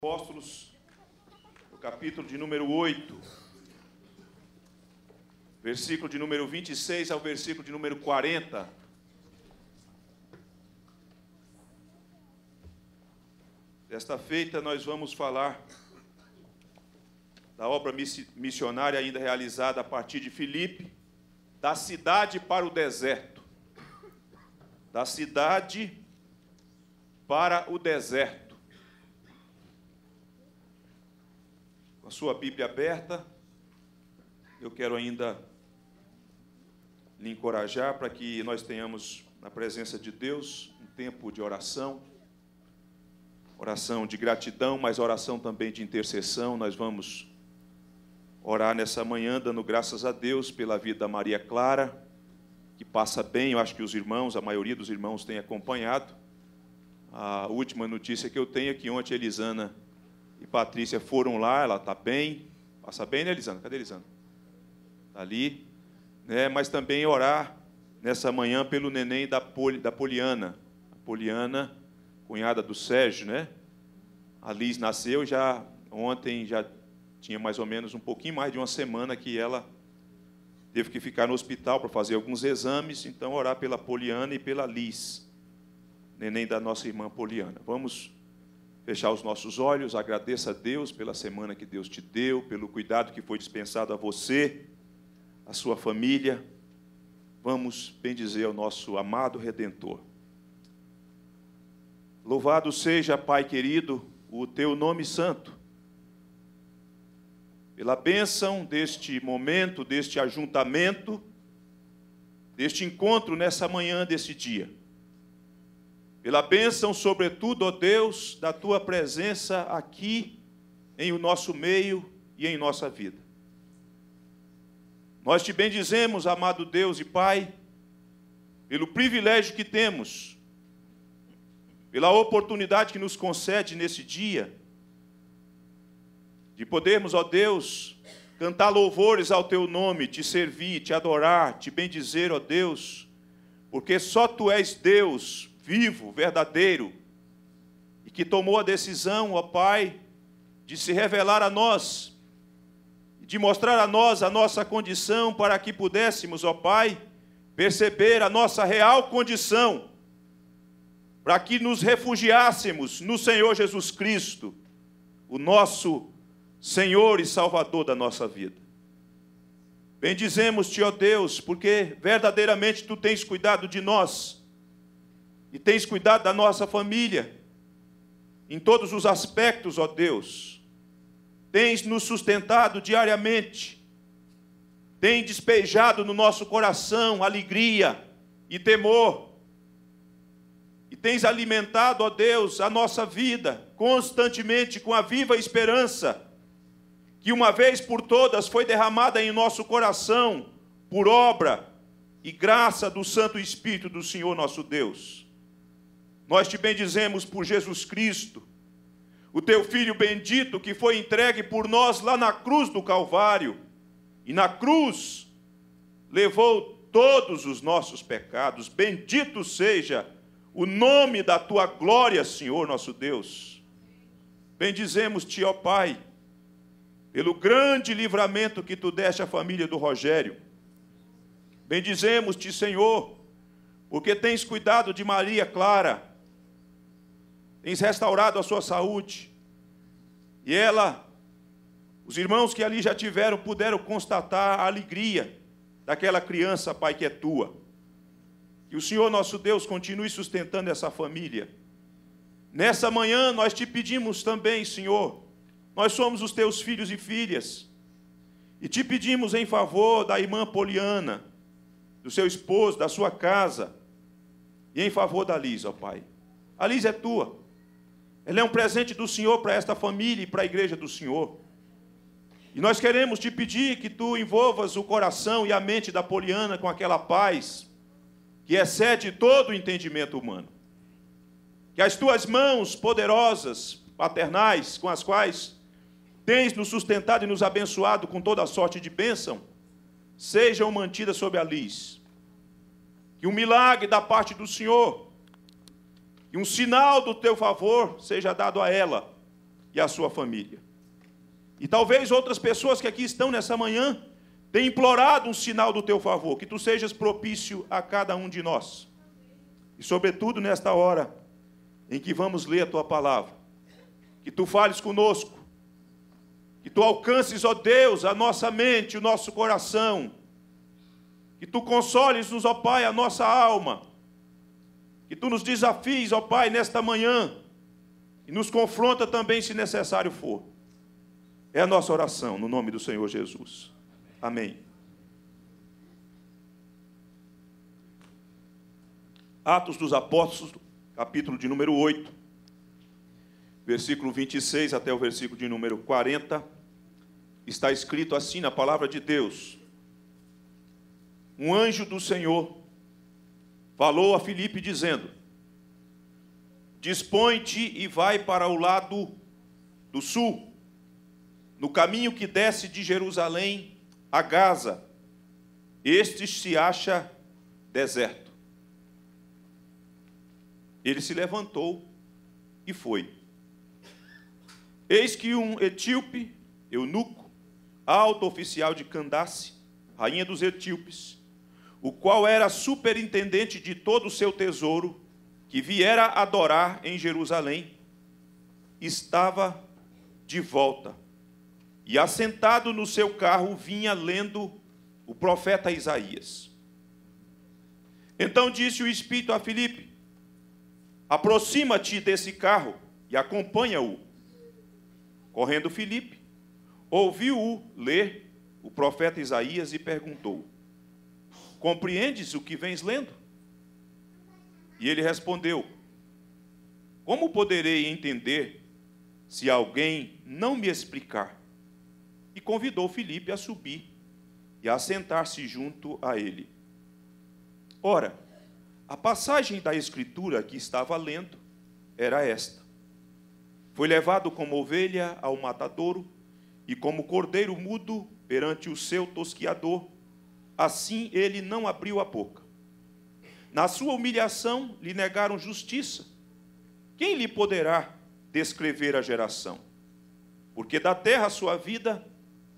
Apóstolos, no capítulo de número 8, versículo de número 26 ao versículo de número 40. Desta feita, nós vamos falar da obra missionária ainda realizada a partir de Filipe, da cidade para o deserto. Da cidade para o deserto. a sua Bíblia aberta, eu quero ainda lhe encorajar para que nós tenhamos na presença de Deus um tempo de oração, oração de gratidão, mas oração também de intercessão. Nós vamos orar nessa manhã, dando graças a Deus pela vida da Maria Clara, que passa bem, eu acho que os irmãos, a maioria dos irmãos tem acompanhado. A última notícia que eu tenho é que ontem a Elisana e Patrícia foram lá, ela está bem. Passa bem, né, Elisandra? Cadê Elisandra? Está ali. Né? Mas também orar nessa manhã pelo neném da, Poli, da Poliana. A Poliana, cunhada do Sérgio, né? A Liz nasceu já ontem, já tinha mais ou menos um pouquinho mais de uma semana que ela teve que ficar no hospital para fazer alguns exames, então orar pela Poliana e pela Liz, neném da nossa irmã Poliana. Vamos fechar os nossos olhos, agradeça a Deus pela semana que Deus te deu, pelo cuidado que foi dispensado a você, a sua família. Vamos bendizer ao nosso amado Redentor. Louvado seja, Pai querido, o teu nome santo, pela bênção deste momento, deste ajuntamento, deste encontro nessa manhã, desse dia pela bênção, sobretudo, ó Deus, da tua presença aqui em o nosso meio e em nossa vida. Nós te bendizemos, amado Deus e Pai, pelo privilégio que temos, pela oportunidade que nos concede nesse dia, de podermos, ó Deus, cantar louvores ao teu nome, te servir, te adorar, te bendizer, ó Deus, porque só tu és Deus, vivo, verdadeiro, e que tomou a decisão, ó Pai, de se revelar a nós, de mostrar a nós a nossa condição, para que pudéssemos, ó Pai, perceber a nossa real condição, para que nos refugiássemos no Senhor Jesus Cristo, o nosso Senhor e Salvador da nossa vida. Bendizemos-te, ó Deus, porque verdadeiramente tu tens cuidado de nós e tens cuidado da nossa família em todos os aspectos, ó Deus. Tens nos sustentado diariamente. Tem despejado no nosso coração alegria e temor. E tens alimentado, ó Deus, a nossa vida constantemente com a viva esperança que uma vez por todas foi derramada em nosso coração por obra e graça do Santo Espírito do Senhor nosso Deus. Nós te bendizemos por Jesus Cristo, o teu filho bendito que foi entregue por nós lá na cruz do Calvário, e na cruz levou todos os nossos pecados. Bendito seja o nome da tua glória, Senhor nosso Deus. Bendizemos-te, ó Pai, pelo grande livramento que tu deste à família do Rogério. Bendizemos-te, Senhor, porque tens cuidado de Maria Clara tens restaurado a sua saúde. E ela, os irmãos que ali já tiveram, puderam constatar a alegria daquela criança, Pai, que é tua. Que o Senhor nosso Deus continue sustentando essa família. Nessa manhã nós te pedimos também, Senhor, nós somos os teus filhos e filhas, e te pedimos em favor da irmã Poliana, do seu esposo, da sua casa, e em favor da Liz, ó Pai. A Liz é tua. Ele é um presente do Senhor para esta família e para a igreja do Senhor. E nós queremos te pedir que tu envolvas o coração e a mente da Poliana com aquela paz que excede todo o entendimento humano. Que as tuas mãos poderosas, paternais, com as quais tens nos sustentado e nos abençoado com toda sorte de bênção, sejam mantidas sob a luz. Que o milagre da parte do Senhor que um sinal do teu favor seja dado a ela e à sua família. E talvez outras pessoas que aqui estão nessa manhã tenham implorado um sinal do teu favor, que tu sejas propício a cada um de nós. E sobretudo nesta hora em que vamos ler a tua palavra, que tu fales conosco, que tu alcances, ó Deus, a nossa mente, o nosso coração, que tu consoles-nos, ó Pai, a nossa alma que tu nos desafies, ó Pai, nesta manhã. E nos confronta também, se necessário for. É a nossa oração, no nome do Senhor Jesus. Amém. Atos dos Apóstolos, capítulo de número 8, versículo 26 até o versículo de número 40, está escrito assim na palavra de Deus: Um anjo do Senhor falou a Filipe, dizendo: Dispõe-te e vai para o lado do sul, no caminho que desce de Jerusalém a Gaza. Este se acha deserto. Ele se levantou e foi. Eis que um etíope, eunuco, alto oficial de Candace, rainha dos etíopes, o qual era superintendente de todo o seu tesouro, que viera adorar em Jerusalém, estava de volta. E assentado no seu carro vinha lendo o profeta Isaías. Então disse o Espírito a Filipe: Aproxima-te desse carro e acompanha-o. Correndo Filipe, ouviu-o ler o profeta Isaías e perguntou: Compreendes o que vens lendo? E ele respondeu: Como poderei entender se alguém não me explicar? E convidou Filipe a subir e a sentar-se junto a ele. Ora, a passagem da Escritura que estava lendo era esta: Foi levado como ovelha ao matadouro, e como cordeiro mudo perante o seu tosquiador, assim ele não abriu a boca. Na sua humilhação lhe negaram justiça. Quem lhe poderá descrever a geração? Porque da terra sua vida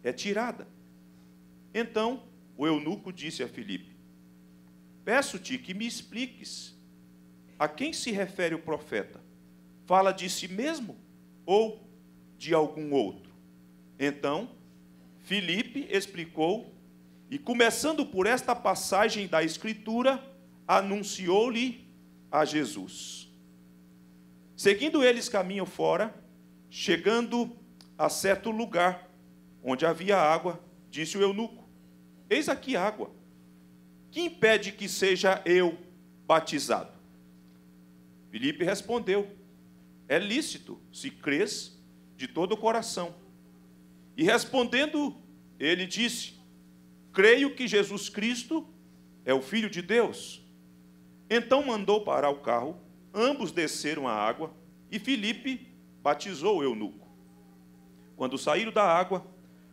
é tirada. Então o eunuco disse a Filipe: Peço-te que me expliques a quem se refere o profeta. Fala de si mesmo ou de algum outro? Então Filipe explicou e começando por esta passagem da Escritura, anunciou-lhe a Jesus. Seguindo eles caminho fora, chegando a certo lugar onde havia água, disse o eunuco: Eis aqui água. Que impede que seja eu batizado? Filipe respondeu: É lícito, se crês de todo o coração. E respondendo, ele disse: creio que Jesus Cristo é o Filho de Deus. Então mandou parar o carro, ambos desceram à água e Filipe batizou o eunuco. Quando saíram da água,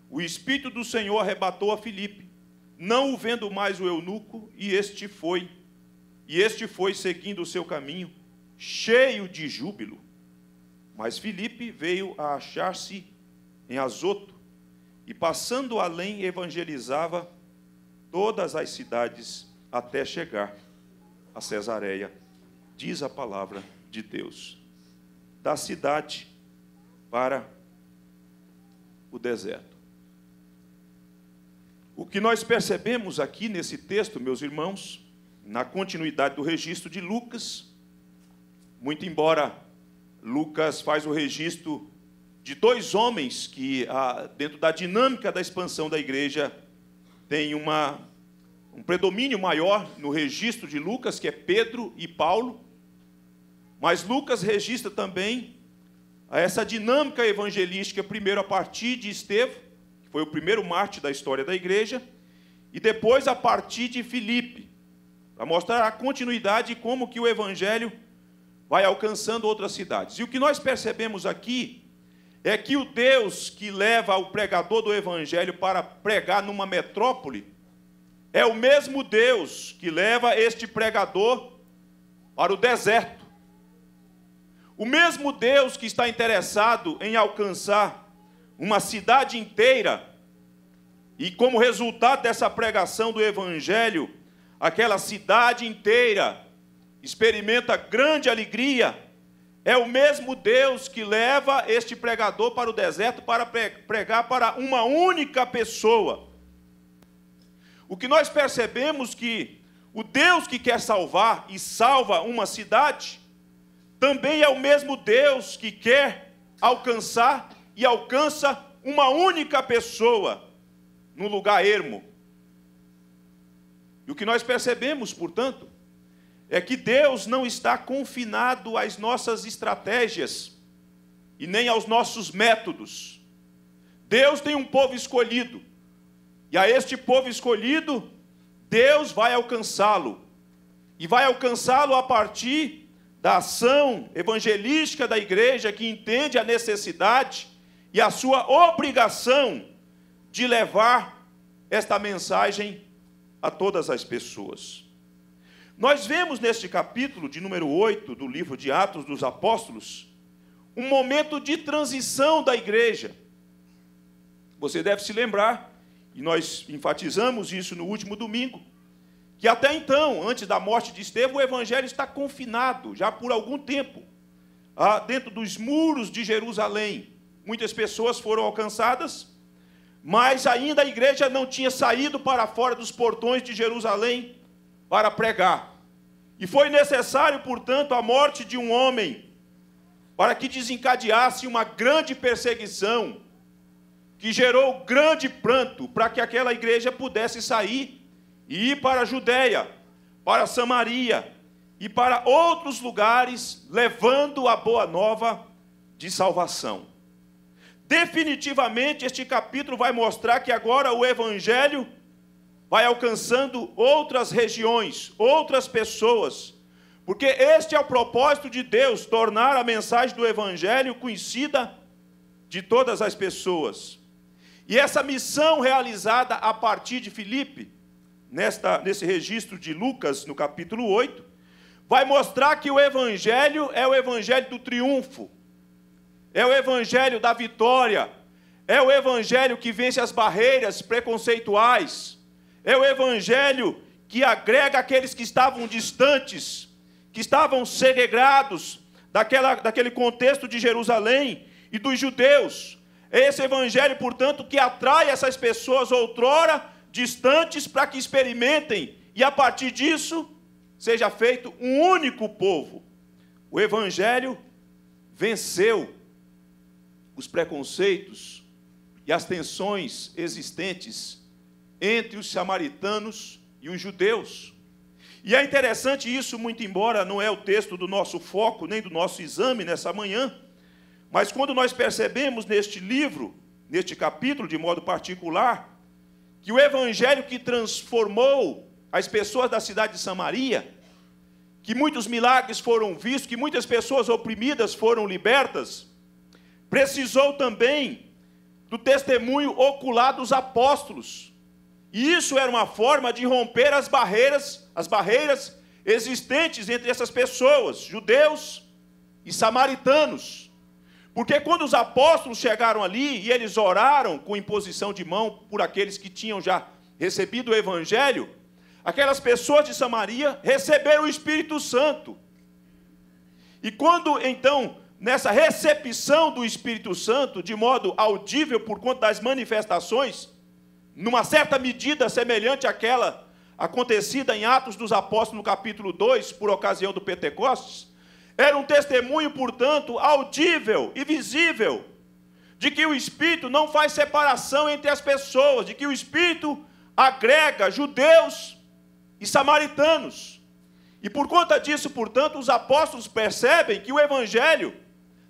o Espírito do Senhor arrebatou a Filipe, não o vendo mais o eunuco, e este foi. E este foi seguindo o seu caminho, cheio de júbilo. Mas Filipe veio a achar-se em Azoto, e passando além evangelizava todas as cidades até chegar a Cesareia, diz a palavra de Deus. Da cidade para o deserto. O que nós percebemos aqui nesse texto, meus irmãos, na continuidade do registro de Lucas, muito embora Lucas faz o registro de dois homens que, ah, dentro da dinâmica da expansão da igreja, tem uma, um predomínio maior no registro de Lucas, que é Pedro e Paulo. Mas Lucas registra também essa dinâmica evangelística, primeiro a partir de Estevão, que foi o primeiro Marte da história da igreja, e depois a partir de Filipe, para mostrar a continuidade e como que o evangelho vai alcançando outras cidades. E o que nós percebemos aqui é que o Deus que leva o pregador do Evangelho para pregar numa metrópole é o mesmo Deus que leva este pregador para o deserto. O mesmo Deus que está interessado em alcançar uma cidade inteira e, como resultado dessa pregação do Evangelho, aquela cidade inteira experimenta grande alegria é o mesmo Deus que leva este pregador para o deserto para pregar para uma única pessoa. O que nós percebemos que o Deus que quer salvar e salva uma cidade, também é o mesmo Deus que quer alcançar e alcança uma única pessoa no lugar ermo. E o que nós percebemos, portanto, é que Deus não está confinado às nossas estratégias e nem aos nossos métodos. Deus tem um povo escolhido, e a este povo escolhido, Deus vai alcançá-lo, e vai alcançá-lo a partir da ação evangelística da igreja que entende a necessidade e a sua obrigação de levar esta mensagem a todas as pessoas. Nós vemos neste capítulo de número 8 do livro de Atos dos Apóstolos um momento de transição da igreja. Você deve se lembrar, e nós enfatizamos isso no último domingo, que até então, antes da morte de Estevão, o evangelho está confinado já por algum tempo ah, dentro dos muros de Jerusalém. Muitas pessoas foram alcançadas, mas ainda a igreja não tinha saído para fora dos portões de Jerusalém para pregar. E foi necessário, portanto, a morte de um homem para que desencadeasse uma grande perseguição que gerou grande pranto para que aquela igreja pudesse sair e ir para a Judéia, para Samaria e para outros lugares, levando a boa nova de salvação. Definitivamente, este capítulo vai mostrar que agora o evangelho vai alcançando outras regiões, outras pessoas, porque este é o propósito de Deus, tornar a mensagem do Evangelho conhecida de todas as pessoas. E essa missão realizada a partir de Filipe, nesta, nesse registro de Lucas, no capítulo 8, vai mostrar que o Evangelho é o Evangelho do triunfo, é o Evangelho da vitória, é o Evangelho que vence as barreiras preconceituais é o evangelho que agrega aqueles que estavam distantes, que estavam segregados daquela, daquele contexto de Jerusalém e dos judeus. É esse evangelho, portanto, que atrai essas pessoas outrora distantes para que experimentem e a partir disso seja feito um único povo. O evangelho venceu os preconceitos e as tensões existentes entre os samaritanos e os judeus. E é interessante isso, muito embora não é o texto do nosso foco, nem do nosso exame nessa manhã, mas quando nós percebemos neste livro, neste capítulo de modo particular, que o evangelho que transformou as pessoas da cidade de Samaria, que muitos milagres foram vistos, que muitas pessoas oprimidas foram libertas, precisou também do testemunho ocular dos apóstolos. Isso era uma forma de romper as barreiras, as barreiras existentes entre essas pessoas, judeus e samaritanos. Porque quando os apóstolos chegaram ali e eles oraram com imposição de mão por aqueles que tinham já recebido o evangelho, aquelas pessoas de Samaria receberam o Espírito Santo. E quando então nessa recepção do Espírito Santo de modo audível por conta das manifestações, numa certa medida semelhante àquela acontecida em Atos dos Apóstolos, no capítulo 2, por ocasião do Pentecostes, era um testemunho, portanto, audível e visível de que o Espírito não faz separação entre as pessoas, de que o Espírito agrega judeus e samaritanos. E por conta disso, portanto, os apóstolos percebem que o Evangelho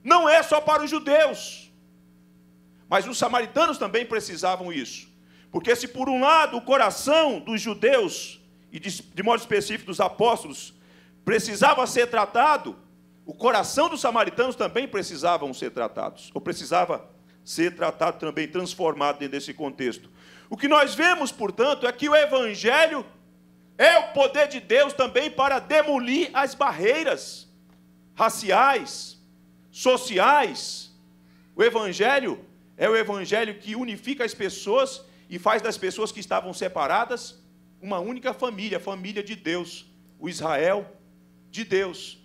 não é só para os judeus, mas os samaritanos também precisavam isso. Porque se por um lado o coração dos judeus, e de, de modo específico dos apóstolos, precisava ser tratado, o coração dos samaritanos também precisavam ser tratados, ou precisava ser tratado também, transformado dentro desse contexto. O que nós vemos, portanto, é que o Evangelho é o poder de Deus também para demolir as barreiras raciais, sociais. O Evangelho é o Evangelho que unifica as pessoas e faz das pessoas que estavam separadas uma única família, a família de Deus, o Israel de Deus.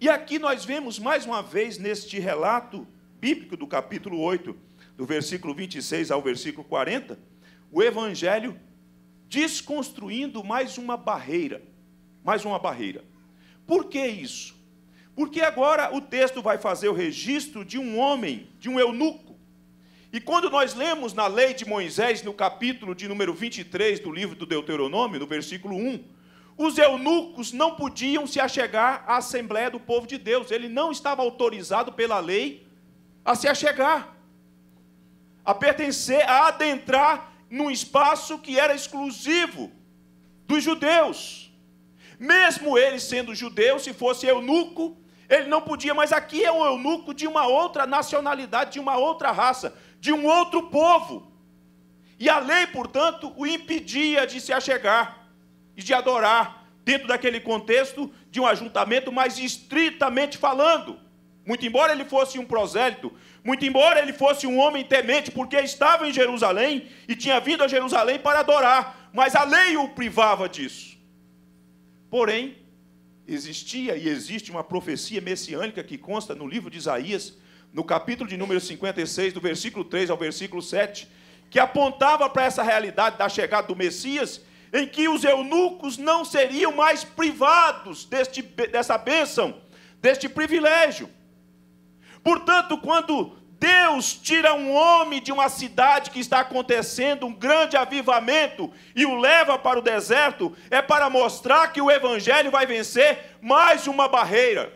E aqui nós vemos mais uma vez neste relato bíblico do capítulo 8, do versículo 26 ao versículo 40, o evangelho desconstruindo mais uma barreira, mais uma barreira. Por que isso? Porque agora o texto vai fazer o registro de um homem, de um eunuco e quando nós lemos na lei de Moisés, no capítulo de número 23 do livro do Deuteronômio, no versículo 1, os eunucos não podiam se achegar à Assembleia do Povo de Deus, ele não estava autorizado pela lei a se achegar, a pertencer, a adentrar num espaço que era exclusivo dos judeus. Mesmo ele sendo judeu, se fosse eunuco, ele não podia, mas aqui é um eunuco de uma outra nacionalidade, de uma outra raça de um outro povo. E a lei, portanto, o impedia de se achegar e de adorar dentro daquele contexto de um ajuntamento mais estritamente falando. Muito embora ele fosse um prosélito, muito embora ele fosse um homem temente, porque estava em Jerusalém e tinha vindo a Jerusalém para adorar, mas a lei o privava disso. Porém, existia e existe uma profecia messiânica que consta no livro de Isaías, no capítulo de número 56, do versículo 3 ao versículo 7, que apontava para essa realidade da chegada do Messias, em que os eunucos não seriam mais privados deste, dessa bênção, deste privilégio. Portanto, quando Deus tira um homem de uma cidade que está acontecendo um grande avivamento e o leva para o deserto, é para mostrar que o Evangelho vai vencer mais uma barreira.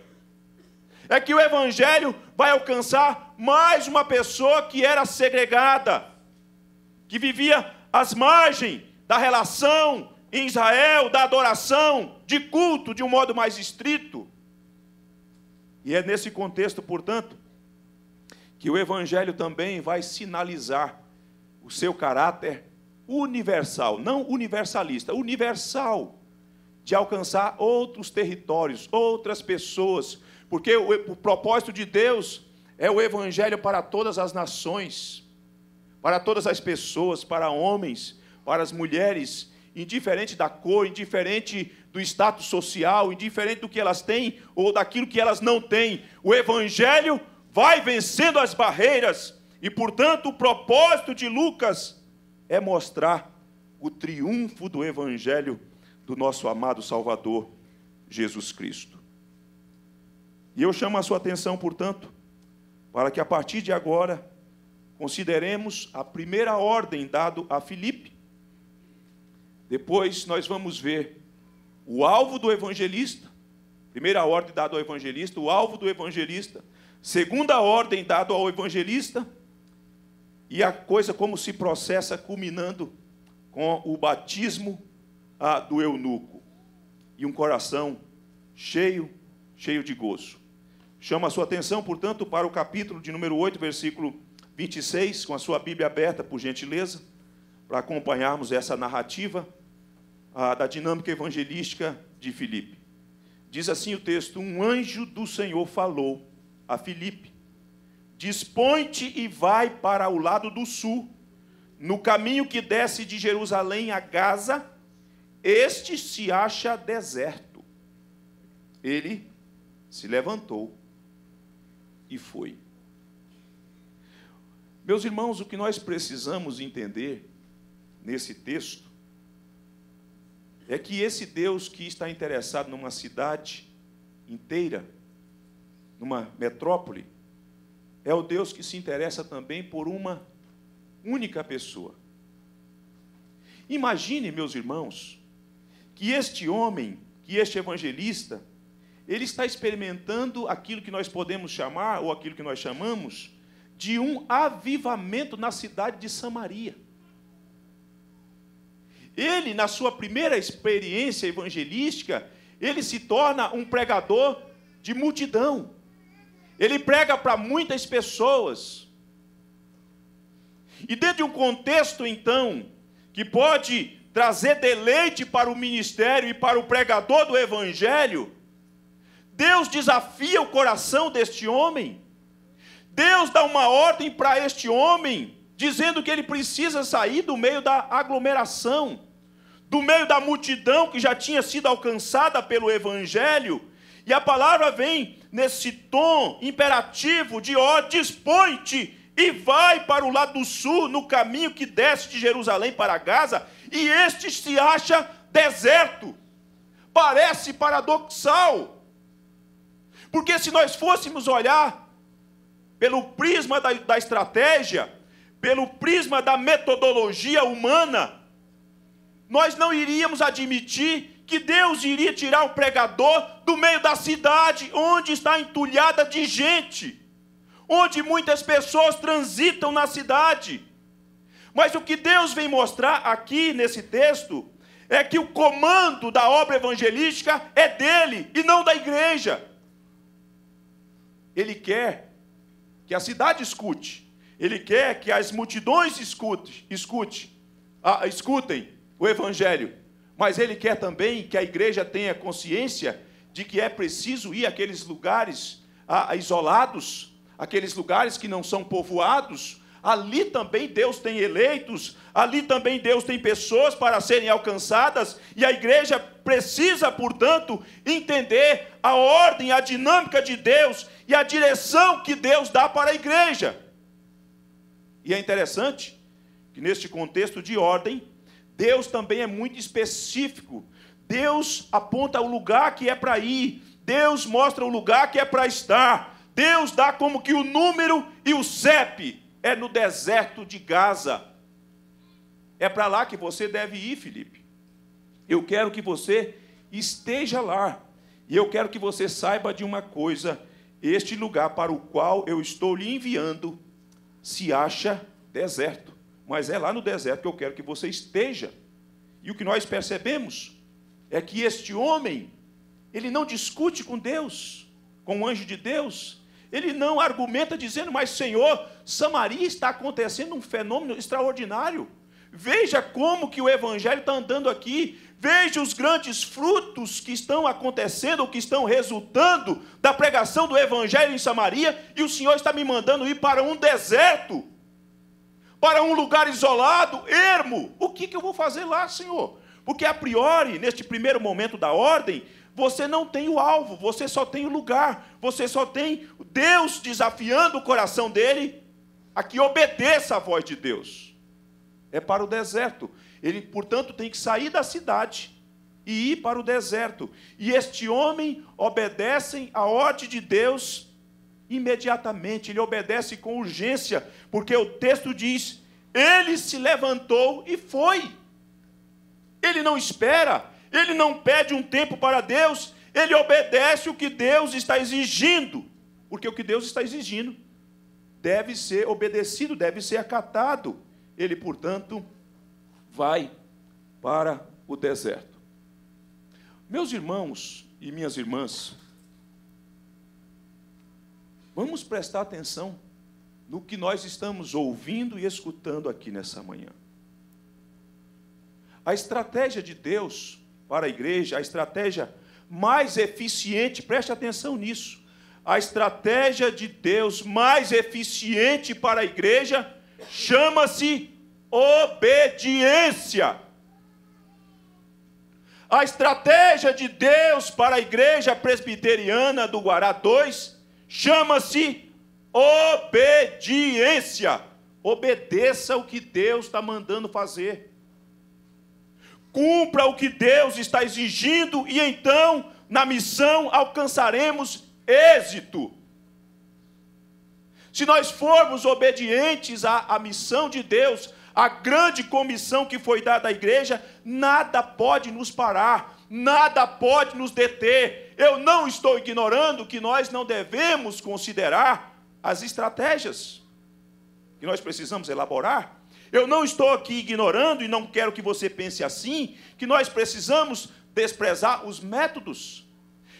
É que o Evangelho vai alcançar mais uma pessoa que era segregada, que vivia às margens da relação em Israel, da adoração, de culto de um modo mais estrito. E é nesse contexto, portanto, que o Evangelho também vai sinalizar o seu caráter universal, não universalista, universal, de alcançar outros territórios, outras pessoas, porque o, o propósito de Deus é o evangelho para todas as nações, para todas as pessoas, para homens, para as mulheres, indiferente da cor, indiferente do status social, indiferente do que elas têm ou daquilo que elas não têm. O evangelho vai vencendo as barreiras e, portanto, o propósito de Lucas é mostrar o triunfo do evangelho do nosso amado Salvador Jesus Cristo. E eu chamo a sua atenção, portanto, para que a partir de agora consideremos a primeira ordem dada a Filipe. Depois nós vamos ver o alvo do evangelista, primeira ordem dada ao evangelista, o alvo do evangelista, segunda ordem dada ao evangelista, e a coisa como se processa, culminando com o batismo ah, do eunuco e um coração cheio, cheio de gozo. Chama a sua atenção, portanto, para o capítulo de número 8, versículo 26, com a sua Bíblia aberta, por gentileza, para acompanharmos essa narrativa a, ah, da dinâmica evangelística de Filipe. Diz assim o texto: Um anjo do Senhor falou a Filipe: Dispõe-te e vai para o lado do sul, no caminho que desce de Jerusalém a Gaza, este se acha deserto. Ele se levantou e foi. Meus irmãos, o que nós precisamos entender nesse texto é que esse Deus que está interessado numa cidade inteira, numa metrópole, é o Deus que se interessa também por uma única pessoa. Imagine, meus irmãos, que este homem, que este evangelista, ele está experimentando aquilo que nós podemos chamar, ou aquilo que nós chamamos, de um avivamento na cidade de Samaria. Ele, na sua primeira experiência evangelística, ele se torna um pregador de multidão. Ele prega para muitas pessoas. E dentro de um contexto, então, que pode trazer deleite para o ministério e para o pregador do evangelho, Deus desafia o coração deste homem. Deus dá uma ordem para este homem, dizendo que ele precisa sair do meio da aglomeração, do meio da multidão que já tinha sido alcançada pelo evangelho. E a palavra vem nesse tom imperativo de ó, dispõe-te e vai para o lado sul, no caminho que desce de Jerusalém para Gaza, e este se acha deserto. Parece paradoxal, porque se nós fôssemos olhar pelo prisma da, da estratégia, pelo prisma da metodologia humana, nós não iríamos admitir que Deus iria tirar o pregador do meio da cidade, onde está entulhada de gente, onde muitas pessoas transitam na cidade. Mas o que Deus vem mostrar aqui nesse texto é que o comando da obra evangelística é dele e não da igreja. Ele quer que a cidade escute. Ele quer que as multidões escute, escute, a, ah, escutem o Evangelho. Mas ele quer também que a igreja tenha consciência de que é preciso ir àqueles lugares a, ah, a isolados, aqueles lugares que não são povoados. Ali também Deus tem eleitos, ali também Deus tem pessoas para serem alcançadas, e a igreja precisa, portanto, entender a ordem, a dinâmica de Deus e a direção que Deus dá para a igreja. E é interessante que neste contexto de ordem, Deus também é muito específico. Deus aponta o lugar que é para ir, Deus mostra o lugar que é para estar. Deus dá como que o número e o CEP é no deserto de Gaza. É para lá que você deve ir, Felipe. Eu quero que você esteja lá. E eu quero que você saiba de uma coisa este lugar para o qual eu estou lhe enviando se acha deserto, mas é lá no deserto que eu quero que você esteja. E o que nós percebemos é que este homem, ele não discute com Deus, com o anjo de Deus, ele não argumenta dizendo, mas Senhor, Samaria está acontecendo um fenômeno extraordinário. Veja como que o evangelho está andando aqui. Veja os grandes frutos que estão acontecendo, ou que estão resultando da pregação do Evangelho em Samaria, e o Senhor está me mandando ir para um deserto, para um lugar isolado, ermo. O que, que eu vou fazer lá, Senhor? Porque a priori, neste primeiro momento da ordem, você não tem o alvo, você só tem o lugar, você só tem Deus desafiando o coração dele a que obedeça a voz de Deus. É para o deserto. Ele, portanto, tem que sair da cidade e ir para o deserto. E este homem obedece à ordem de Deus imediatamente, ele obedece com urgência, porque o texto diz: ele se levantou e foi. Ele não espera, ele não pede um tempo para Deus, ele obedece o que Deus está exigindo, porque o que Deus está exigindo deve ser obedecido, deve ser acatado. Ele, portanto, vai para o deserto. Meus irmãos e minhas irmãs, vamos prestar atenção no que nós estamos ouvindo e escutando aqui nessa manhã. A estratégia de Deus para a igreja, a estratégia mais eficiente, preste atenção nisso. A estratégia de Deus mais eficiente para a igreja chama-se obediência. A estratégia de Deus para a igreja presbiteriana do Guará 2 chama-se obediência. Obedeça o que Deus está mandando fazer. Cumpra o que Deus está exigindo e então, na missão, alcançaremos êxito. Se nós formos obedientes à, à missão de Deus, a grande comissão que foi dada à igreja, nada pode nos parar, nada pode nos deter. Eu não estou ignorando que nós não devemos considerar as estratégias que nós precisamos elaborar. Eu não estou aqui ignorando e não quero que você pense assim, que nós precisamos desprezar os métodos.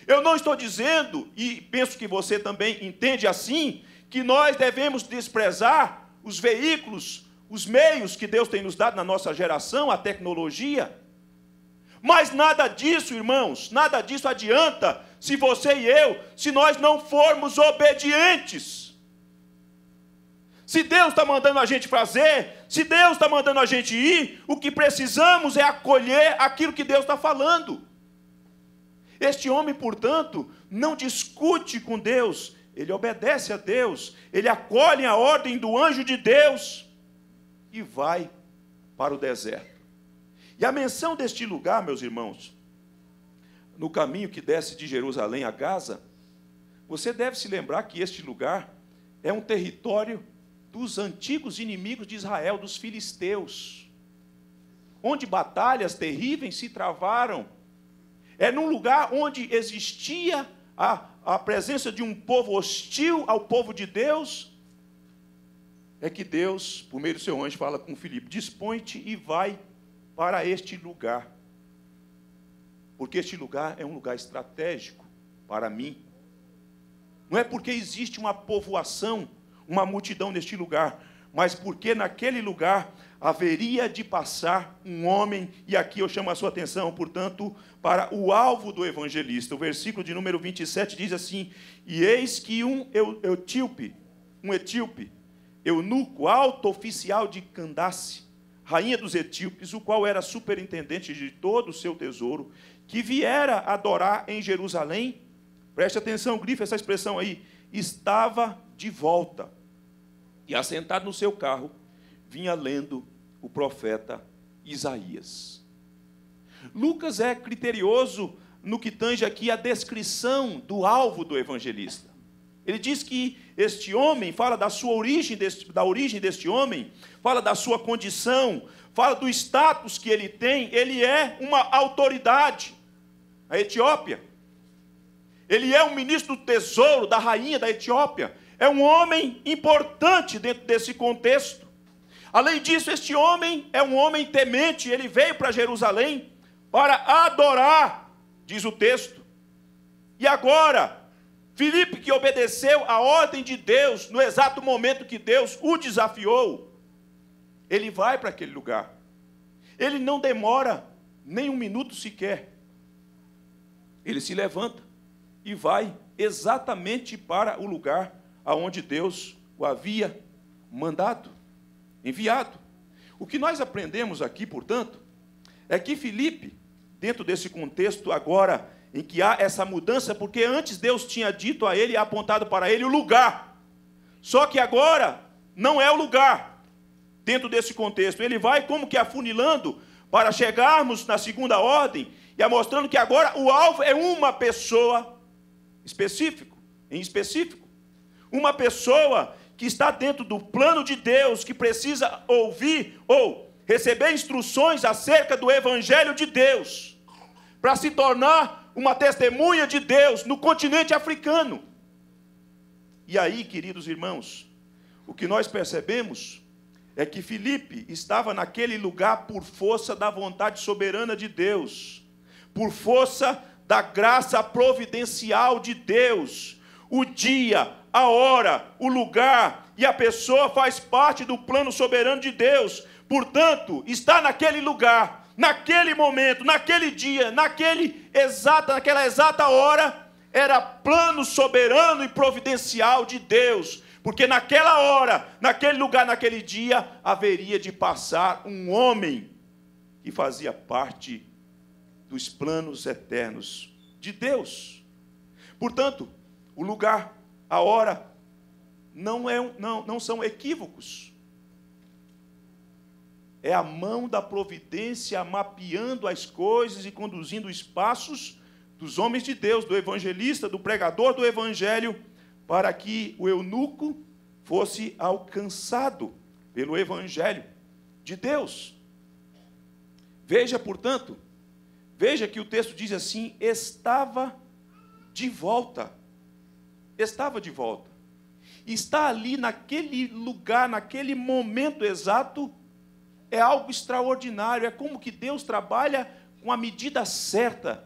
Eu não estou dizendo, e penso que você também entende assim, que nós devemos desprezar os veículos os meios que Deus tem nos dado na nossa geração, a tecnologia. Mas nada disso, irmãos, nada disso adianta se você e eu, se nós não formos obedientes. Se Deus está mandando a gente fazer, se Deus está mandando a gente ir, o que precisamos é acolher aquilo que Deus está falando. Este homem, portanto, não discute com Deus, ele obedece a Deus, ele acolhe a ordem do anjo de Deus e vai para o deserto. E a menção deste lugar, meus irmãos, no caminho que desce de Jerusalém a Gaza, você deve se lembrar que este lugar é um território dos antigos inimigos de Israel, dos filisteus, onde batalhas terríveis se travaram. É num lugar onde existia a, a presença de um povo hostil ao povo de Deus é que Deus, por meio do seu anjo, fala com Filipe: dispõe-te e vai para este lugar. Porque este lugar é um lugar estratégico para mim. Não é porque existe uma povoação, uma multidão neste lugar, mas porque naquele lugar haveria de passar um homem, e aqui eu chamo a sua atenção, portanto, para o alvo do evangelista. O versículo de número 27 diz assim: E eis que um etíope, um etíope, eunuco, alto oficial de Candace, rainha dos etíopes, o qual era superintendente de todo o seu tesouro, que viera adorar em Jerusalém. Preste atenção, grife essa expressão aí. Estava de volta e, assentado no seu carro, vinha lendo o profeta Isaías. Lucas é criterioso no que tange aqui a descrição do alvo do evangelista. Ele diz que este homem fala da sua origem, da origem deste homem, fala da sua condição, fala do status que ele tem, ele é uma autoridade. A Etiópia. Ele é um ministro do tesouro da rainha da Etiópia. É um homem importante dentro desse contexto. Além disso, este homem é um homem temente, ele veio para Jerusalém para adorar, diz o texto. E agora, Filipe, que obedeceu a ordem de Deus no exato momento que Deus o desafiou, ele vai para aquele lugar. Ele não demora nem um minuto sequer. Ele se levanta e vai exatamente para o lugar aonde Deus o havia mandado, enviado. O que nós aprendemos aqui, portanto, é que Filipe, dentro desse contexto agora em que há essa mudança, porque antes Deus tinha dito a ele, e apontado para ele o lugar. Só que agora não é o lugar. Dentro desse contexto, ele vai como que afunilando para chegarmos na segunda ordem e mostrando que agora o alvo é uma pessoa específico, em específico. Uma pessoa que está dentro do plano de Deus, que precisa ouvir ou receber instruções acerca do evangelho de Deus, para se tornar uma testemunha de Deus no continente africano. E aí, queridos irmãos, o que nós percebemos é que Filipe estava naquele lugar por força da vontade soberana de Deus, por força da graça providencial de Deus. O dia, a hora, o lugar e a pessoa faz parte do plano soberano de Deus. Portanto, está naquele lugar naquele momento, naquele dia, naquele exata, naquela exata hora, era plano soberano e providencial de Deus, porque naquela hora, naquele lugar, naquele dia, haveria de passar um homem que fazia parte dos planos eternos de Deus. Portanto, o lugar, a hora, não, é, não, não são equívocos. É a mão da providência mapeando as coisas e conduzindo os passos dos homens de Deus, do evangelista, do pregador do evangelho, para que o eunuco fosse alcançado pelo evangelho de Deus. Veja, portanto, veja que o texto diz assim: estava de volta. Estava de volta. Está ali naquele lugar, naquele momento exato, é algo extraordinário, é como que Deus trabalha com a medida certa.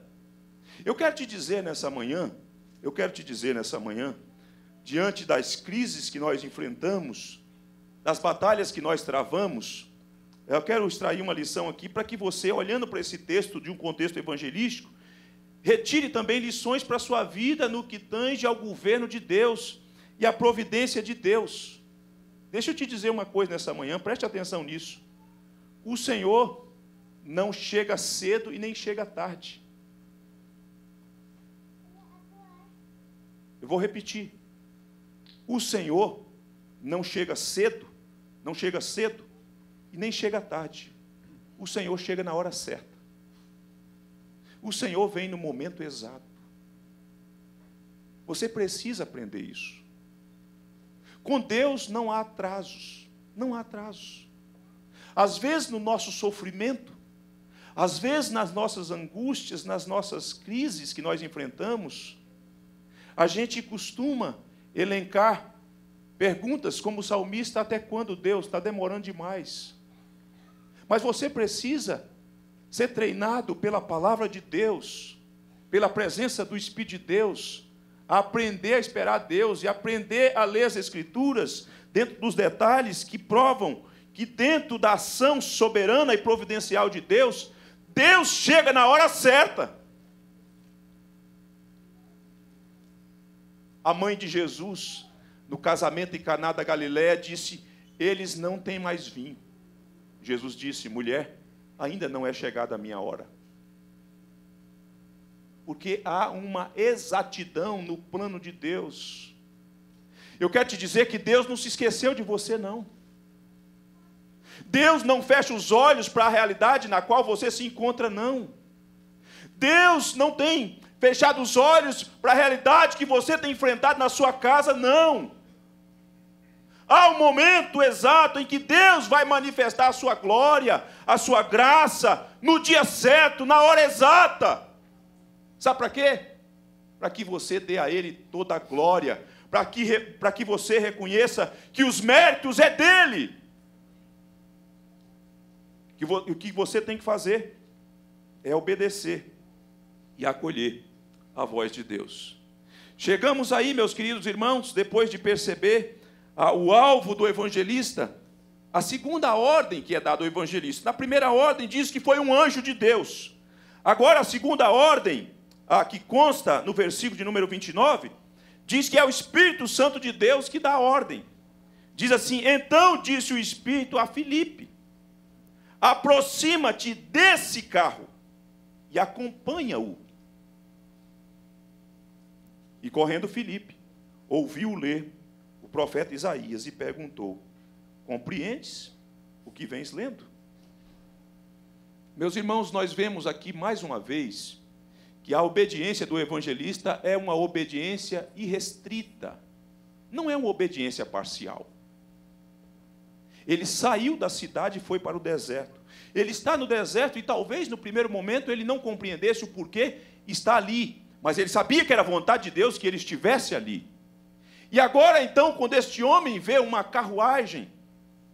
Eu quero te dizer nessa manhã, eu quero te dizer nessa manhã, diante das crises que nós enfrentamos, das batalhas que nós travamos, eu quero extrair uma lição aqui para que você, olhando para esse texto de um contexto evangelístico, retire também lições para a sua vida no que tange ao governo de Deus e à providência de Deus. Deixa eu te dizer uma coisa nessa manhã, preste atenção nisso. O Senhor não chega cedo e nem chega tarde. Eu vou repetir. O Senhor não chega cedo, não chega cedo e nem chega tarde. O Senhor chega na hora certa. O Senhor vem no momento exato. Você precisa aprender isso. Com Deus não há atrasos, não há atrasos. Às vezes, no nosso sofrimento, às vezes, nas nossas angústias, nas nossas crises que nós enfrentamos, a gente costuma elencar perguntas como o salmista: até quando Deus está demorando demais? Mas você precisa ser treinado pela palavra de Deus, pela presença do Espírito de Deus, a aprender a esperar Deus e aprender a ler as Escrituras dentro dos detalhes que provam que dentro da ação soberana e providencial de Deus, Deus chega na hora certa. A mãe de Jesus, no casamento em Caná da Galiléia, disse: "Eles não têm mais vinho". Jesus disse: "Mulher, ainda não é chegada a minha hora". Porque há uma exatidão no plano de Deus. Eu quero te dizer que Deus não se esqueceu de você não. Deus não fecha os olhos para a realidade na qual você se encontra, não. Deus não tem fechado os olhos para a realidade que você tem enfrentado na sua casa, não. Há um momento exato em que Deus vai manifestar a sua glória, a sua graça, no dia certo, na hora exata. Sabe para quê? Para que você dê a Ele toda a glória, para que, para que você reconheça que os méritos é dele que o que você tem que fazer é obedecer e acolher a voz de Deus. Chegamos aí, meus queridos irmãos, depois de perceber a, o alvo do evangelista, a segunda ordem que é dada ao evangelista. Na primeira ordem diz que foi um anjo de Deus. Agora, a segunda ordem, a que consta no versículo de número 29, diz que é o Espírito Santo de Deus que dá a ordem. Diz assim: Então disse o Espírito a Filipe aproxima-te desse carro e acompanha-o. E correndo Filipe, ouviu ler o profeta Isaías e perguntou: Compreendes o que vens lendo? Meus irmãos, nós vemos aqui mais uma vez que a obediência do evangelista é uma obediência irrestrita, não é uma obediência parcial. Ele saiu da cidade e foi para o deserto. Ele está no deserto e talvez no primeiro momento ele não compreendesse o porquê está ali, mas ele sabia que era vontade de Deus que ele estivesse ali. E agora então, quando este homem vê uma carruagem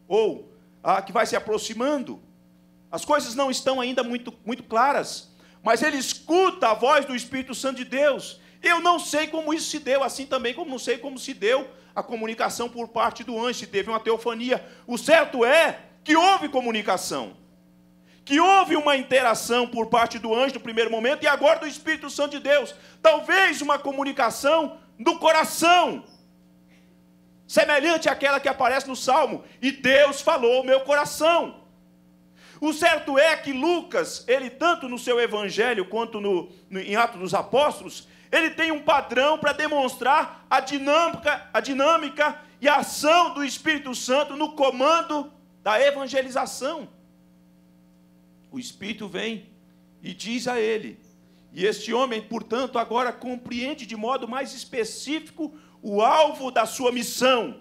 ou a que vai se aproximando, as coisas não estão ainda muito muito claras, mas ele escuta a voz do Espírito Santo de Deus. Eu não sei como isso se deu, assim também como não sei como se deu a comunicação por parte do anjo, teve uma teofania. O certo é que houve comunicação, que houve uma interação por parte do anjo no primeiro momento e agora do Espírito Santo de Deus. Talvez uma comunicação do coração, semelhante àquela que aparece no Salmo, e Deus falou o meu coração. O certo é que Lucas, ele tanto no seu evangelho quanto no, no em Atos dos Apóstolos, ele tem um padrão para demonstrar a dinâmica, a dinâmica e a ação do Espírito Santo no comando da evangelização. O Espírito vem e diz a ele, e este homem, portanto, agora compreende de modo mais específico o alvo da sua missão,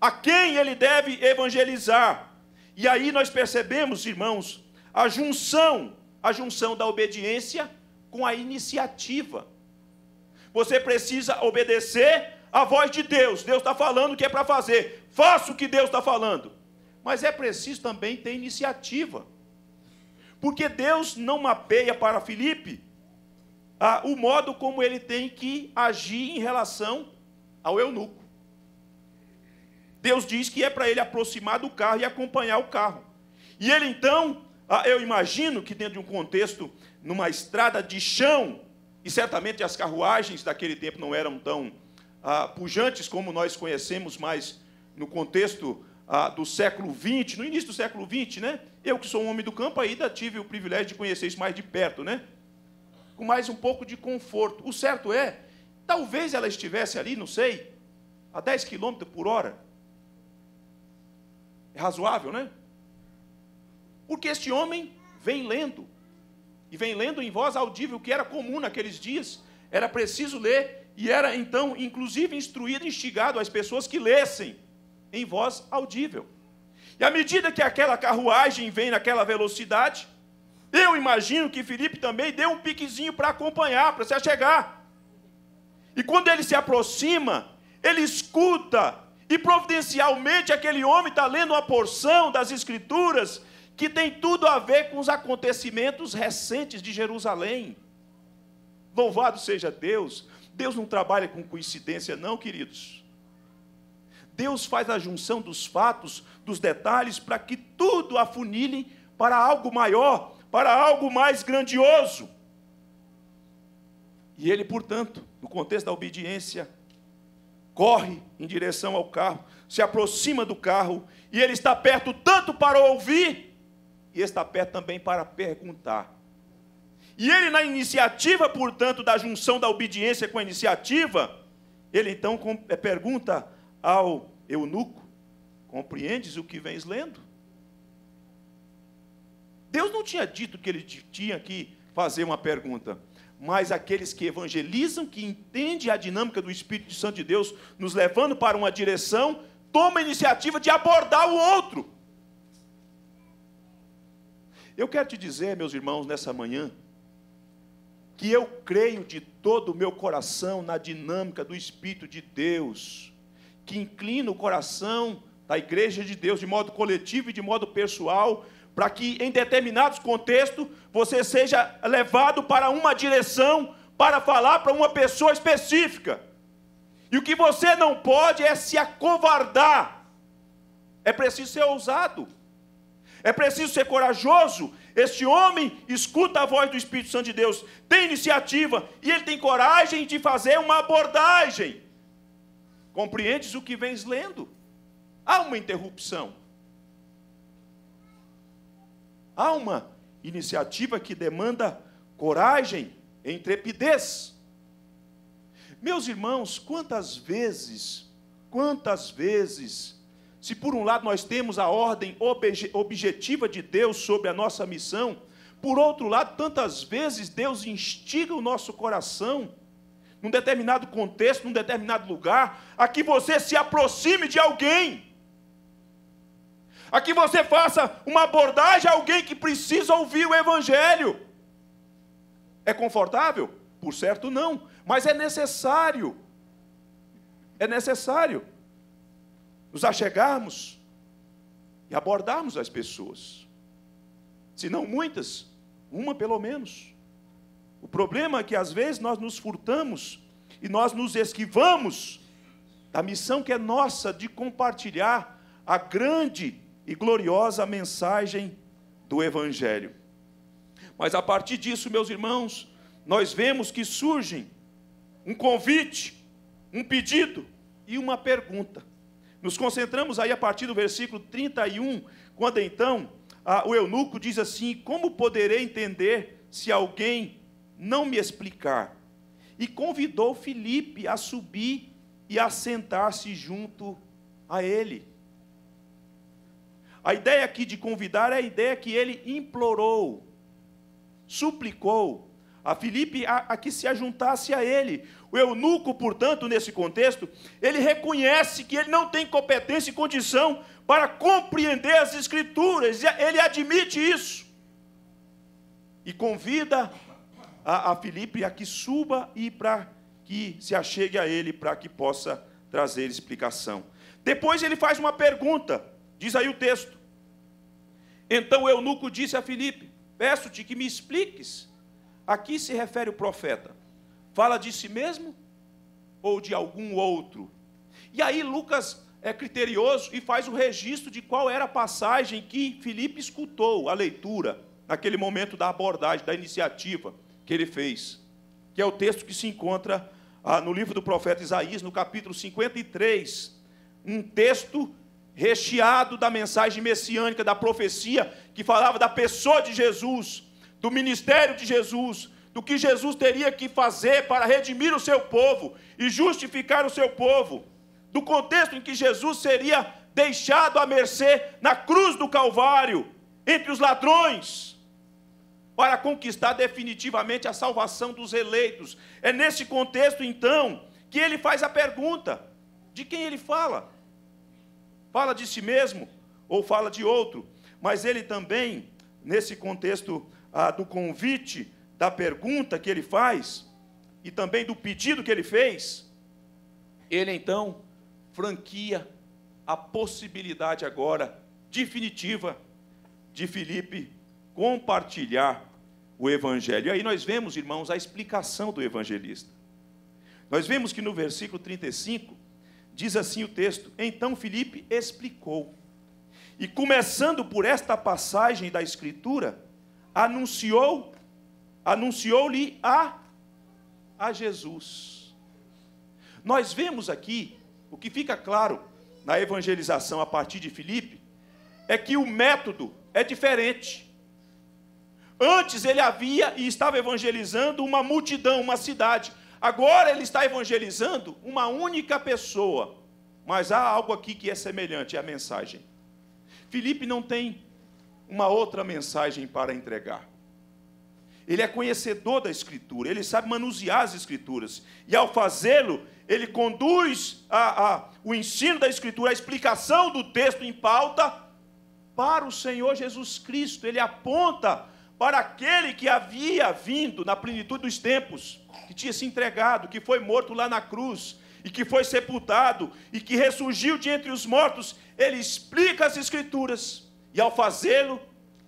a quem ele deve evangelizar. E aí nós percebemos, irmãos, a junção, a junção da obediência com a iniciativa. Você precisa obedecer a voz de Deus. Deus está falando o que é para fazer. Faça o que Deus está falando. Mas é preciso também ter iniciativa. Porque Deus não mapeia para Filipe ah, o modo como ele tem que agir em relação ao eunuco. Deus diz que é para ele aproximar do carro e acompanhar o carro. E ele então, ah, eu imagino que dentro de um contexto, numa estrada de chão, e certamente as carruagens daquele tempo não eram tão ah, pujantes como nós conhecemos, mas no contexto ah, do século XX, no início do século XX, né? Eu que sou um homem do campo ainda tive o privilégio de conhecer isso mais de perto, né? Com mais um pouco de conforto. O certo é, talvez ela estivesse ali, não sei, a 10 km por hora. É razoável, né? Porque este homem vem lendo, e vem lendo em voz audível, que era comum naqueles dias, era preciso ler, e era então, inclusive, instruído, instigado as pessoas que lessem em voz audível. E à medida que aquela carruagem vem naquela velocidade, eu imagino que Felipe também deu um piquezinho para acompanhar, para se chegar. E quando ele se aproxima, ele escuta, e providencialmente aquele homem está lendo uma porção das Escrituras que tem tudo a ver com os acontecimentos recentes de Jerusalém. Louvado seja Deus! Deus não trabalha com coincidência, não, queridos. Deus faz a junção dos fatos, dos detalhes, para que tudo afunile para algo maior, para algo mais grandioso. E ele, portanto, no contexto da obediência, corre em direção ao carro, se aproxima do carro, e ele está perto tanto para ouvir e está perto também para perguntar. E ele, na iniciativa, portanto, da junção da obediência com a iniciativa, ele então eh, pergunta ao eunuco: Compreendes o que vens lendo? Deus não tinha dito que ele tinha que fazer uma pergunta, mas aqueles que evangelizam, que entendem a dinâmica do Espírito Santo de Deus, nos levando para uma direção, toma a iniciativa de abordar o outro. Eu quero te dizer, meus irmãos, nessa manhã, que eu creio de todo o meu coração na dinâmica do Espírito de Deus, que inclina o coração da igreja de Deus de modo coletivo e de modo pessoal, para que em determinados contextos você seja levado para uma direção para falar para uma pessoa específica. E o que você não pode é se acovardar. É preciso ser ousado. É preciso ser corajoso. Este homem escuta a voz do Espírito Santo de Deus, tem iniciativa e ele tem coragem de fazer uma abordagem. Compreendes o que vens lendo? Há uma interrupção. Há uma iniciativa que demanda coragem, intrepidez. Meus irmãos, quantas vezes, quantas vezes se por um lado nós temos a ordem obje objetiva de Deus sobre a nossa missão, por outro lado, tantas vezes Deus instiga o nosso coração, num determinado contexto, num determinado lugar, a que você se aproxime de alguém, a que você faça uma abordagem a alguém que precisa ouvir o Evangelho. É confortável? Por certo, não, mas é necessário. É necessário nos achegarmos e abordarmos as pessoas. Se não muitas, uma pelo menos. O problema é que às vezes nós nos furtamos e nós nos esquivamos da missão que é nossa de compartilhar a grande e gloriosa mensagem do Evangelho. Mas a partir disso, meus irmãos, nós vemos que surgem um convite, um pedido e uma pergunta. Nos concentramos aí a partir do versículo 31, quando então o eunuco diz assim: Como poderei entender se alguém não me explicar? E convidou Felipe a subir e a sentar-se junto a ele. A ideia aqui de convidar é a ideia que ele implorou, suplicou a Filipe a, a que se ajuntasse a ele, o eunuco, portanto, nesse contexto, ele reconhece que ele não tem competência e condição para compreender as Escrituras, ele admite isso. E convida a, a Filipe a que suba e para que se achegue a ele, para que possa trazer explicação. Depois ele faz uma pergunta, diz aí o texto. Então o eunuco disse a Filipe: Peço-te que me expliques a que se refere o profeta. Fala de si mesmo ou de algum outro? E aí Lucas é criterioso e faz o registro de qual era a passagem que Filipe escutou a leitura naquele momento da abordagem, da iniciativa que ele fez, que é o texto que se encontra ah, no livro do profeta Isaías, no capítulo 53, um texto recheado da mensagem messiânica, da profecia, que falava da pessoa de Jesus, do ministério de Jesus, do que Jesus teria que fazer para redimir o seu povo e justificar o seu povo, do contexto em que Jesus seria deixado à mercê na cruz do Calvário, entre os ladrões, para conquistar definitivamente a salvação dos eleitos. É nesse contexto, então, que ele faz a pergunta: de quem ele fala? Fala de si mesmo ou fala de outro? Mas ele também, nesse contexto ah, do convite, da pergunta que ele faz e também do pedido que ele fez, ele então franquia a possibilidade agora definitiva de Felipe compartilhar o evangelho. E aí nós vemos, irmãos, a explicação do evangelista. Nós vemos que no versículo 35 diz assim o texto: "Então Filipe explicou. E começando por esta passagem da escritura, anunciou anunciou-lhe a, a Jesus. Nós vemos aqui, o que fica claro na evangelização a partir de Filipe, é que o método é diferente. Antes ele havia e estava evangelizando uma multidão, uma cidade. Agora ele está evangelizando uma única pessoa. Mas há algo aqui que é semelhante, à mensagem. Filipe não tem uma outra mensagem para entregar ele é conhecedor da Escritura, ele sabe manusear as Escrituras. E ao fazê-lo, ele conduz a, a, o ensino da Escritura, a explicação do texto em pauta para o Senhor Jesus Cristo. Ele aponta para aquele que havia vindo na plenitude dos tempos, que tinha se entregado, que foi morto lá na cruz, e que foi sepultado, e que ressurgiu de entre os mortos. Ele explica as Escrituras, e ao fazê-lo,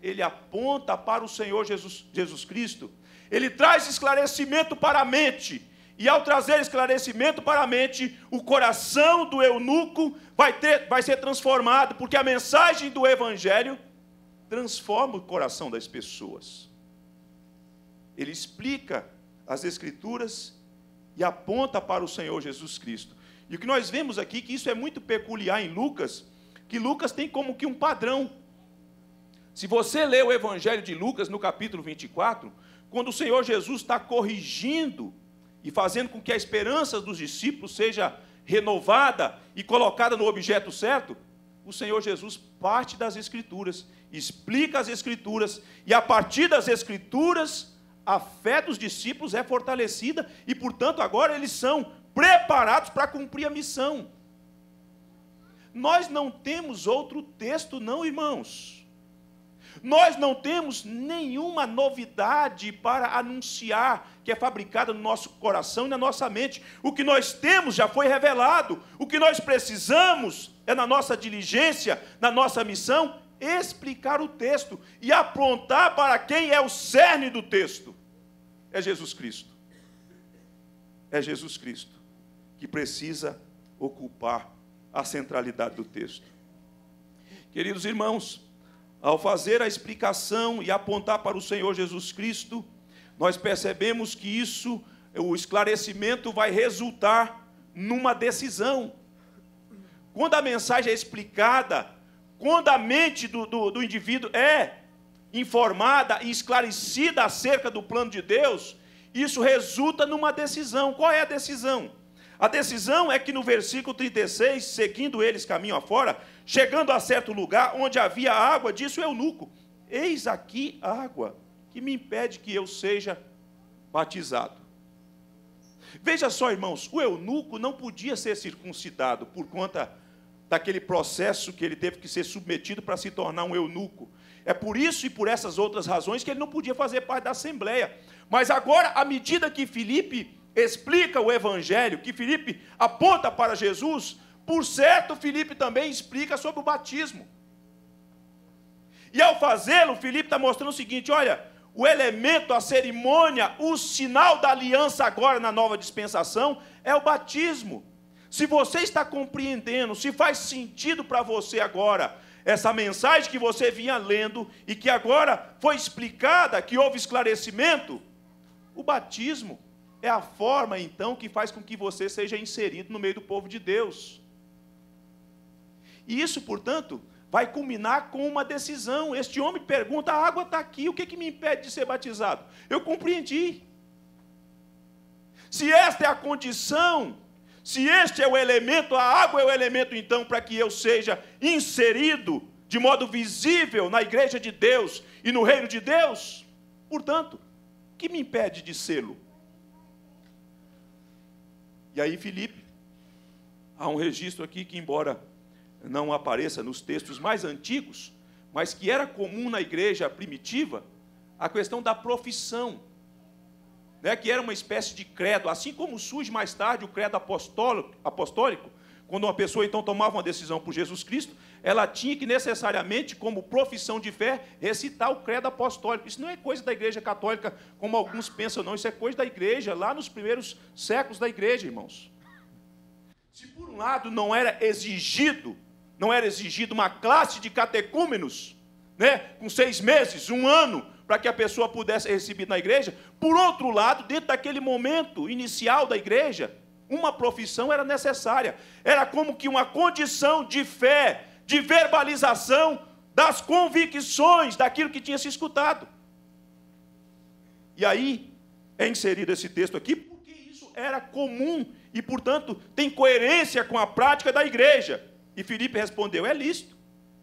ele aponta para o Senhor Jesus, Jesus Cristo. Ele traz esclarecimento para a mente. E ao trazer esclarecimento para a mente, o coração do eunuco vai, ter, vai ser transformado, porque a mensagem do Evangelho transforma o coração das pessoas. Ele explica as Escrituras e aponta para o Senhor Jesus Cristo. E o que nós vemos aqui, que isso é muito peculiar em Lucas, que Lucas tem como que um padrão. Se você lê o Evangelho de Lucas no capítulo 24, quando o Senhor Jesus está corrigindo e fazendo com que a esperança dos discípulos seja renovada e colocada no objeto certo, o Senhor Jesus parte das Escrituras, explica as Escrituras, e a partir das Escrituras, a fé dos discípulos é fortalecida, e portanto agora eles são preparados para cumprir a missão. Nós não temos outro texto, não, irmãos. Nós não temos nenhuma novidade para anunciar que é fabricada no nosso coração e na nossa mente. O que nós temos já foi revelado. O que nós precisamos é na nossa diligência, na nossa missão, explicar o texto e apontar para quem é o cerne do texto. É Jesus Cristo. É Jesus Cristo que precisa ocupar a centralidade do texto. Queridos irmãos, ao fazer a explicação e apontar para o Senhor Jesus Cristo, nós percebemos que isso, o esclarecimento, vai resultar numa decisão. Quando a mensagem é explicada, quando a mente do, do, do indivíduo é informada e esclarecida acerca do plano de Deus, isso resulta numa decisão. Qual é a decisão? A decisão é que no versículo 36, seguindo eles caminho afora, chegando a certo lugar onde havia água, disse o eunuco: Eis aqui água que me impede que eu seja batizado. Veja só, irmãos, o eunuco não podia ser circuncidado por conta daquele processo que ele teve que ser submetido para se tornar um eunuco. É por isso e por essas outras razões que ele não podia fazer parte da assembleia. Mas agora, à medida que Filipe explica o evangelho que Filipe aponta para Jesus, por certo, Filipe também explica sobre o batismo. E ao fazê-lo, Filipe está mostrando o seguinte: olha, o elemento, a cerimônia, o sinal da aliança agora na nova dispensação é o batismo. Se você está compreendendo, se faz sentido para você agora essa mensagem que você vinha lendo e que agora foi explicada, que houve esclarecimento, o batismo é a forma, então, que faz com que você seja inserido no meio do povo de Deus. E isso, portanto, vai culminar com uma decisão. Este homem pergunta: a água está aqui, o que, que me impede de ser batizado? Eu compreendi. Se esta é a condição, se este é o elemento, a água é o elemento, então, para que eu seja inserido de modo visível na igreja de Deus e no reino de Deus, portanto, o que me impede de sê-lo? E aí, Filipe, há um registro aqui que, embora não apareça nos textos mais antigos, mas que era comum na igreja primitiva, a questão da profissão, né, que era uma espécie de credo, assim como surge mais tarde o credo apostólico, apostólico, quando uma pessoa então tomava uma decisão por Jesus Cristo, ela tinha que necessariamente, como profissão de fé, recitar o credo apostólico. Isso não é coisa da igreja católica, como alguns pensam, não. Isso é coisa da igreja, lá nos primeiros séculos da igreja, irmãos. Se por um lado não era exigido, não era exigido uma classe de catecúmenos, né, com seis meses, um ano, para que a pessoa pudesse receber na igreja. Por outro lado, dentro daquele momento inicial da igreja, uma profissão era necessária. Era como que uma condição de fé de verbalização das convicções daquilo que tinha se escutado. E aí é inserido esse texto aqui, porque isso era comum e, portanto, tem coerência com a prática da igreja. E Filipe respondeu: É lícito,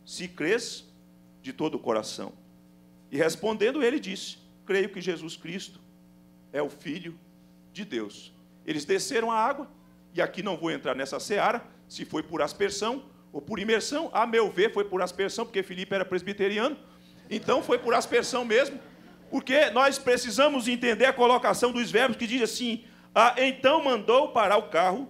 se crês de todo o coração. E respondendo, ele disse: Creio que Jesus Cristo é o Filho de Deus. Eles desceram a água, e aqui não vou entrar nessa seara, se foi por aspersão ou por imersão, a meu ver, foi por aspersão, porque Filipe era presbiteriano, então foi por aspersão mesmo, porque nós precisamos entender a colocação dos verbos que diz assim: ah, então mandou parar o carro,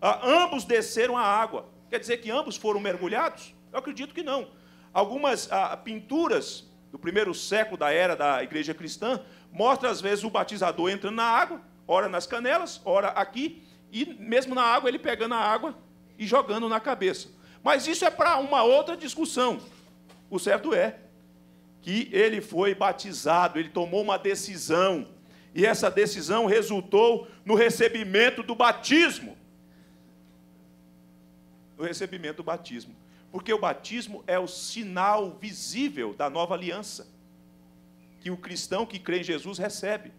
ah, ambos desceram a água. Quer dizer que ambos foram mergulhados? Eu acredito que não. Algumas ah, pinturas do primeiro século da era da igreja cristã mostram, às vezes, o batizador entrando na água, ora nas canelas, ora aqui, e mesmo na água, ele pegando a água e jogando na cabeça. Mas isso é para uma outra discussão. O certo é que ele foi batizado, ele tomou uma decisão, e essa decisão resultou no recebimento do batismo. No recebimento do batismo. Porque o batismo é o sinal visível da nova aliança que o cristão que crê em Jesus recebe.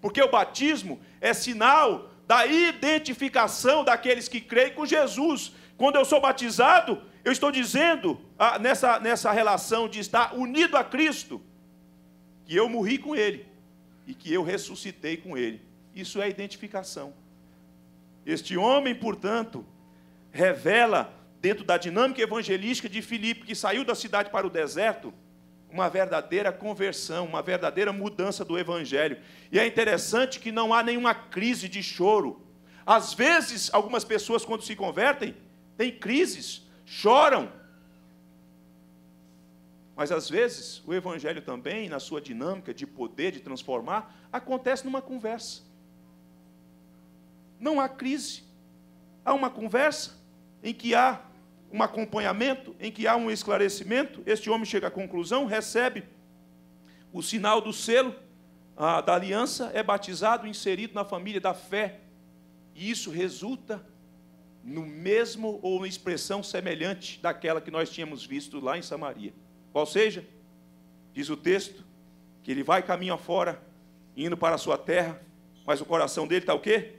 Porque o batismo é sinal da identificação daqueles que creem com Jesus. Quando eu sou batizado, eu estou dizendo, ah, nessa, nessa relação de estar unido a Cristo, que eu morri com Ele e que eu ressuscitei com Ele. Isso é identificação. Este homem, portanto, revela, dentro da dinâmica evangelística de Filipe, que saiu da cidade para o deserto, uma verdadeira conversão, uma verdadeira mudança do evangelho. E é interessante que não há nenhuma crise de choro. Às vezes, algumas pessoas, quando se convertem, têm crises, choram. Mas às vezes, o evangelho também, na sua dinâmica de poder, de transformar, acontece numa conversa. Não há crise. Há uma conversa em que há um acompanhamento, em que há um esclarecimento. Este homem chega à conclusão, recebe o sinal do selo a, da aliança, é batizado, inserido na família da fé. E isso resulta no mesmo ou em expressão semelhante daquela que nós tínhamos visto lá em Samaria. Qual seja, diz o texto, que ele vai caminho afora, indo para a sua terra, mas o coração dele está o quê?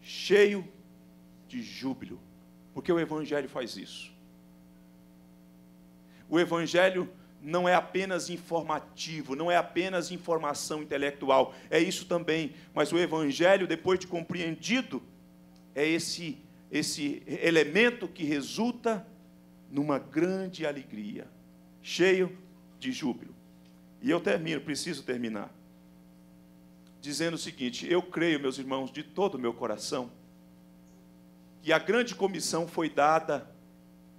Cheio de júbilo, porque o Evangelho faz isso. O Evangelho não é apenas informativo, não é apenas informação intelectual, é isso também, mas o Evangelho, depois de compreendido, é esse esse elemento que resulta numa grande alegria, cheio de júbilo. E eu termino, preciso terminar, dizendo o seguinte: eu creio, meus irmãos, de todo o meu coração, que a grande comissão foi dada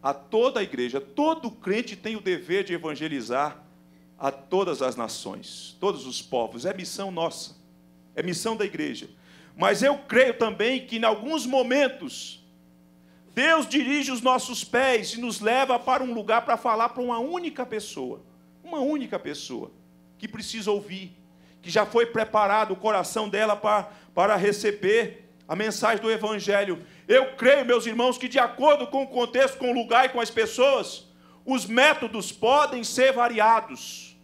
a toda a igreja. Todo crente tem o dever de evangelizar a todas as nações, todos os povos. É missão nossa, é missão da igreja. Mas eu creio também que em alguns momentos Deus dirige os nossos pés e nos leva para um lugar para falar para uma única pessoa. Uma única pessoa que precisa ouvir, que já foi preparado o coração dela para, para receber a mensagem do Evangelho. Eu creio, meus irmãos, que de acordo com o contexto, com o lugar e com as pessoas, os métodos podem ser variados.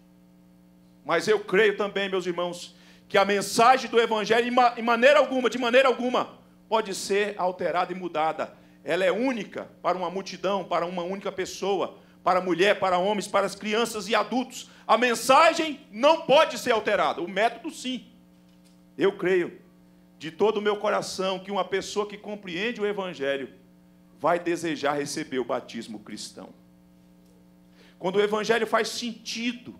Mas eu creio também, meus irmãos, que a mensagem do Evangelho, de maneira alguma, de maneira alguma, pode ser alterada e mudada ela é única para uma multidão, para uma única pessoa, para mulher, para homens, para as crianças e adultos. A mensagem não pode ser alterada, o método sim. Eu creio de todo o meu coração que uma pessoa que compreende o evangelho vai desejar receber o batismo cristão. Quando o evangelho faz sentido,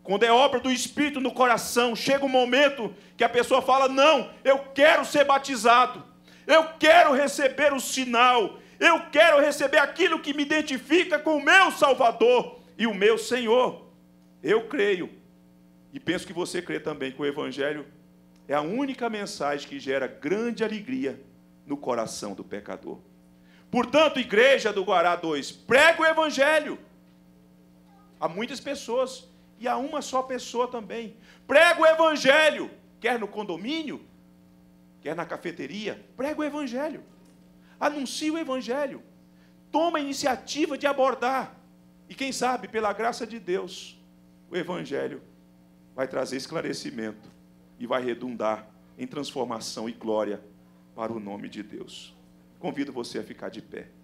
quando é obra do Espírito no coração, chega um momento que a pessoa fala: Não, eu quero ser batizado. Eu quero receber o sinal. Eu quero receber aquilo que me identifica com o meu Salvador e o meu Senhor. Eu creio. E penso que você crê também que o Evangelho é a única mensagem que gera grande alegria no coração do pecador. Portanto, igreja do Guará 2, prega o Evangelho a muitas pessoas e a uma só pessoa também. Prega o Evangelho, quer no condomínio, quer é na cafeteria, prega o Evangelho, anuncie o Evangelho, toma a iniciativa de abordar, e quem sabe, pela graça de Deus, o Evangelho vai trazer esclarecimento e vai redundar em transformação e glória para o nome de Deus. Convido você a ficar de pé.